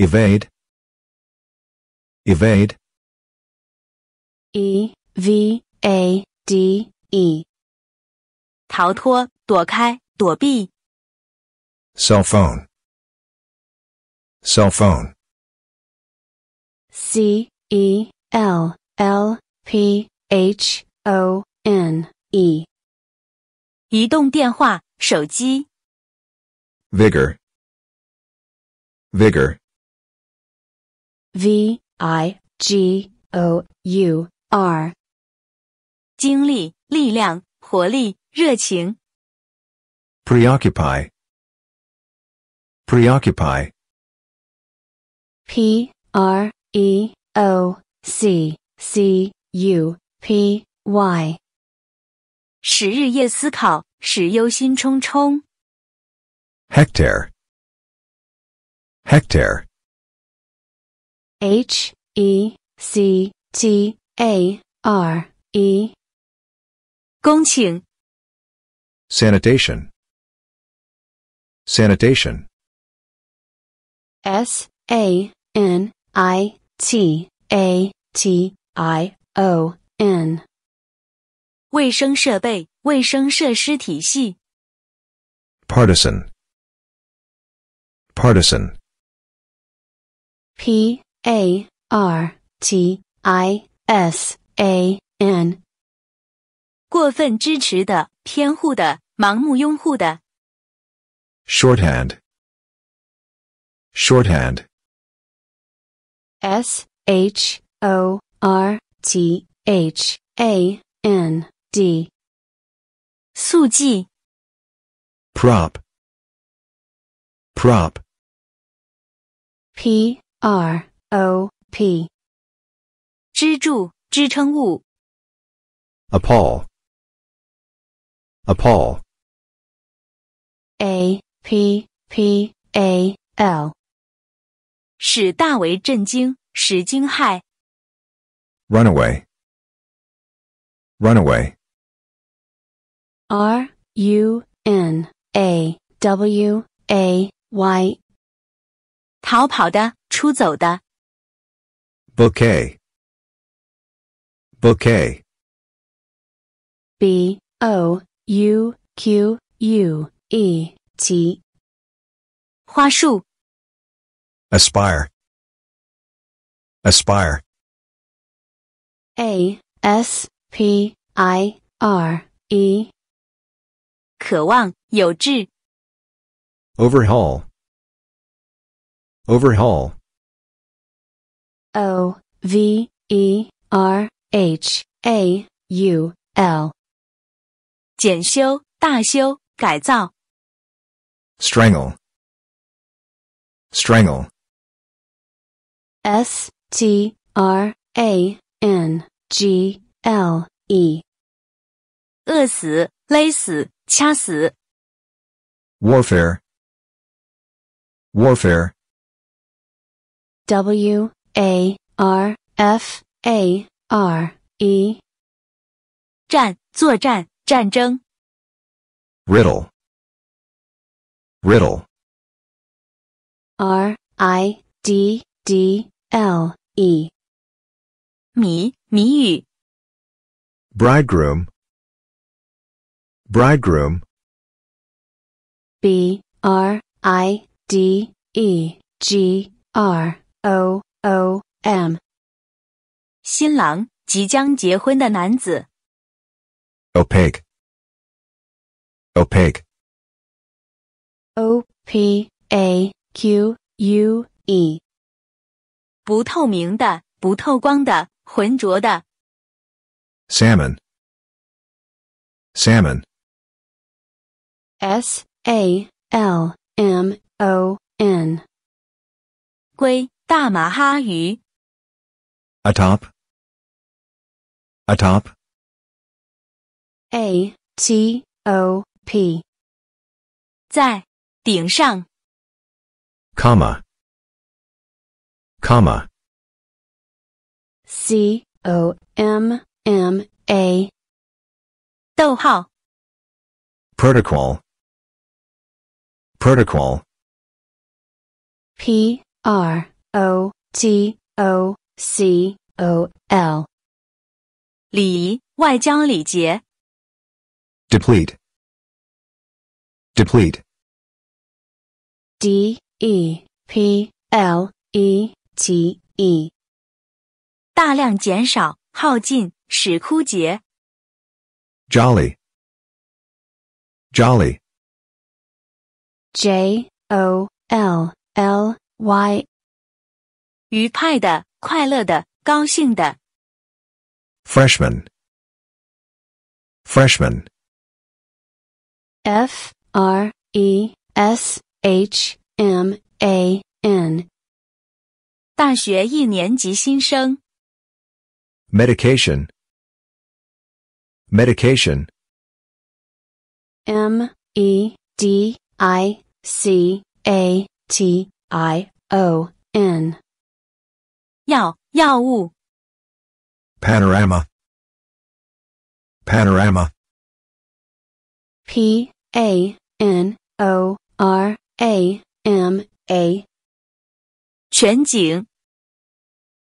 evade evade e v a d e 逃脱躲开躲避 cell phone cell phone c e l l p h o n e 移动电话手机 vigor vigor V I G O U R，精力、力量、活力、热情。Preoccupy, preoccupy, P R E O C C U P Y，使日夜思考，使忧心忡忡。Hectare, hectare. H E C T A R E 恭请 sanitation sanitation S A N I T A T I O N 卫生设备、卫生设施体系。partisan partisan P A R T I S A N，过分支持的偏护的盲目拥护的。Shorthand，shorthand，S H O R T H A N D，速记。Prop，prop，P R。O P，支柱、支撑物。Appal, Appal, A P P A L，使大为震惊，使惊骇。Runaway, Runaway, R U N A W A Y，逃跑的、出走的。Bouquet. Bouquet. B O U Q U E T. 花束. Aspire. Aspire. A S P Overhaul, Overhaul. O V E R H A U L，检修、大修、改造。Strangle, strangle. S T R A N G L E，饿死、勒死、掐死。Warfare, warfare. W a R F A R E，战，作战，战争。Riddle, riddle. R I D D L E，谜，谜语。Bridegroom, bridegroom. B R I D E G R O O M 新郎即将结婚的男子。Opaque. Opaque. O P A Q U E 不透明的、不透光的、浑浊的。Salmon. Salmon. S A L M O N 灰大马哈鱼。atop atop a t o p 在顶上。comma comma c o m m a 逗号。protocol protocol p R O T O C O L 礼外交礼节。Deplete, deplete, D E P L E T E 大量减少、耗尽、使枯竭。Jolly, jolly, J O L L y，愉快的、快乐的、高兴的。freshman，freshman，f r e s h m a n，大学一年级新生。medication，medication，m e d i c a t。I O N 药药物。Panorama Panorama P A N O R A M A 全景。